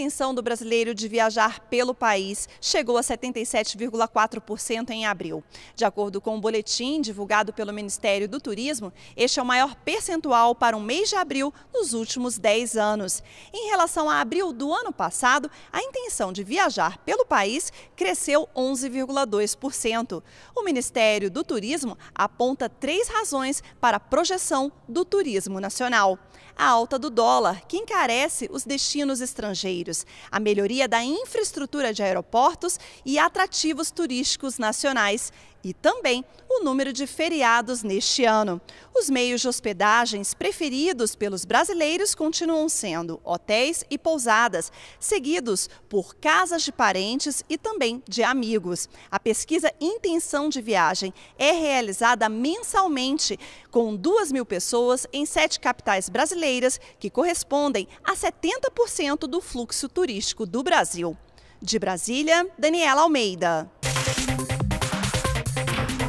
intenção do brasileiro de viajar pelo país chegou a 77,4% em abril. De acordo com o um boletim divulgado pelo Ministério do Turismo, este é o maior percentual para um mês de abril nos últimos 10 anos. Em relação a abril do ano passado, a intenção de viajar pelo país cresceu 11,2%. O Ministério do Turismo aponta três razões para a projeção do turismo nacional: a alta do dólar, que encarece os destinos estrangeiros municípios, a melhoria da infraestrutura de aeroportos e atrativos turísticos nacionais e também o número de feriados neste ano. Os meios de hospedagens preferidos pelos brasileiros continuam sendo hotéis e pousadas, seguidos por casas de parentes e também de amigos. A pesquisa Intenção de Viagem é realizada mensalmente com 2 mil pessoas em sete capitais brasileiras, que correspondem a 70% do fluxo turístico do Brasil. De Brasília, Daniela Almeida. thank you